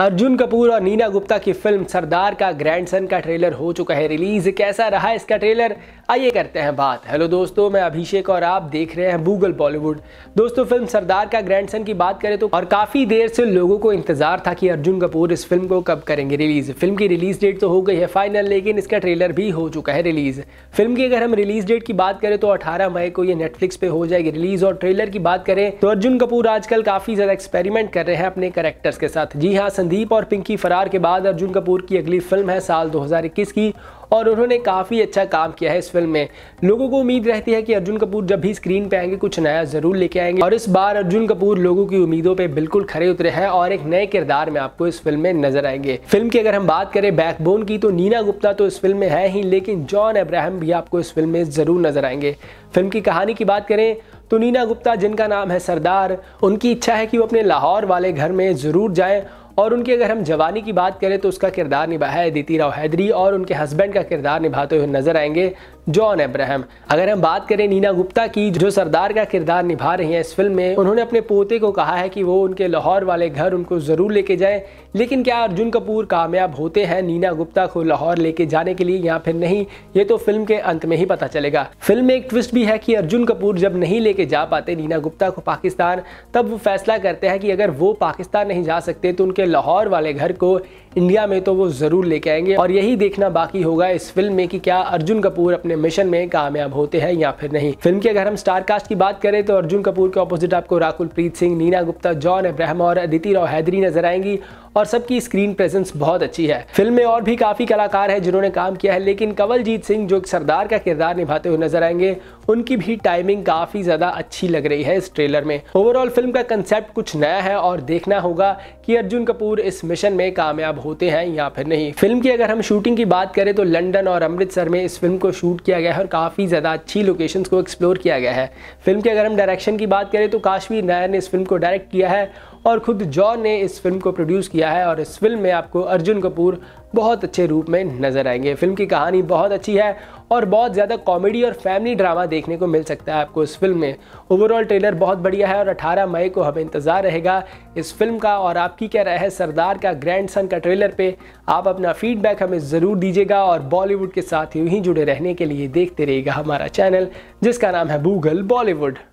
अर्जुन कपूर और नीना गुप्ता की फिल्म सरदार का ग्रैंडसन का ट्रेलर हो चुका है रिलीज कैसा रहा इसका ट्रेलर आइए करते हैं बात हेलो दोस्तों मैं अभिषेक और आप देख रहे हैं गूगल बॉलीवुड दोस्तों फिल्म सरदार का ग्रैंडसन की बात करें तो और काफी देर से लोगों को इंतजार था कि अर्जुन कपूर इस फिल्म को कब करेंगे रिलीज फिल्म की रिलीज डेट तो हो गई है फाइनल लेकिन इसका ट्रेलर भी हो चुका है रिलीज फिल्म की अगर हम रिलीज डेट की बात करें तो अठारह मई को ये नेटफ्लिक्स पे हो जाएगी रिलीज और ट्रेलर की बात करें तो अर्जुन कपूर आजकल काफी ज्यादा एक्सपेरिमेंट कर रहे हैं अपने करेक्टर्स के साथ जी हाँ संदीप और पिंकी फरार के बाद अर्जुन कपूर की अगली फिल्म है साल 2021 की और उन्होंने काफ़ी अच्छा काम किया है इस फिल्म में लोगों को उम्मीद रहती है कि अर्जुन कपूर जब भी स्क्रीन पे आएंगे कुछ नया ज़रूर लेके आएंगे और इस बार अर्जुन कपूर लोगों की उम्मीदों पे बिल्कुल खड़े उतरे हैं और एक नए किरदार में आपको इस फिल्म में नजर आएंगे फिल्म की अगर हम बात करें बैकबोन की तो नीना गुप्ता तो इस फिल्म में है ही लेकिन जॉन अब्राहम भी आपको इस फिल्म में ज़रूर नजर आएंगे फिल्म की कहानी की बात करें तो नीना गुप्ता जिनका नाम है सरदार उनकी इच्छा है कि वो अपने लाहौर वाले घर में ज़रूर जाएं और उनकी अगर हम जवानी की बात करें तो उसका किरदार निभाया है अदिति राव हैदरी और उनके हस्बैंड का किरदार निभाते हुए नजर आएंगे जॉन एब्राहम अगर हम बात करें नीना गुप्ता की जो सरदार का किरदार निभा रही हैं इस फिल्म में उन्होंने अपने पोते को कहा है कि वो उनके लाहौर वाले घर उनको ज़रूर लेके जाएं लेकिन क्या अर्जुन कपूर कामयाब होते हैं नीना गुप्ता को लाहौर लेके जाने के लिए या फिर नहीं ये तो फिल्म के अंत में ही पता चलेगा फिल्म में एक ट्विस्ट भी है कि अर्जुन कपूर जब नहीं लेके जा पाते नीना गुप्ता को पाकिस्तान तब वो फैसला करते हैं कि अगर वो पाकिस्तान नहीं जा सकते तो उनके के लाहौर वाले घर को इंडिया में तो वो ज़रूर लेके आएंगे और यही देखना बाकी होगा इस फिल्म में कि क्या अर्जुन कपूर अपने मिशन में कामयाब होते हैं या फिर नहीं फिल्म की अगर हम स्टार कास्ट की बात करें तो अर्जुन कपूर के ऑपोजिट आपको राकुल प्रीत सिंह नीना गुप्ता जॉन अब्राहम और अदिति राव हैदरी नजर आएंगी और सबकी स्क्रीन प्रेजेंस बहुत अच्छी है फिल्म में और भी काफ़ी कलाकार है जिन्होंने काम किया है लेकिन कवलजीत सिंह जो सरदार का किरदार निभाते हुए नजर आएंगे उनकी भी टाइमिंग काफ़ी ज़्यादा अच्छी लग रही है इस ट्रेलर में ओवरऑल फिल्म का कंसेप्ट कुछ नया है और देखना होगा कि अर्जुन कपूर इस मिशन में कामयाब होते हैं या फिर नहीं फिल्म की अगर हम शूटिंग की बात करें तो लंदन और अमृतसर में इस फिल्म को शूट किया गया है और काफ़ी ज़्यादा अच्छी लोकेशंस को एक्सप्लोर किया गया है फिल्म की अगर हम डायरेक्शन की बात करें तो काश्मीर नायर ने इस फिल्म को डायरेक्ट किया है और खुद जॉन ने इस फिल्म को प्रोड्यूस किया है और इस फिल्म में आपको अर्जुन कपूर बहुत अच्छे रूप में नजर आएंगे फिल्म की कहानी बहुत अच्छी है और बहुत ज़्यादा कॉमेडी और फैमिली ड्रामा देखने को मिल सकता है आपको इस फिल्म में ओवरऑल ट्रेलर बहुत बढ़िया है और 18 मई को हमें इंतज़ार रहेगा इस फिल्म का और आपकी क्या राय है सरदार का ग्रैंड सन का ट्रेलर पे आप अपना फीडबैक हमें ज़रूर दीजिएगा और बॉलीवुड के साथ यूँ ही जुड़े रहने के लिए देखते रहेगा हमारा चैनल जिसका नाम है गूगल बॉलीवुड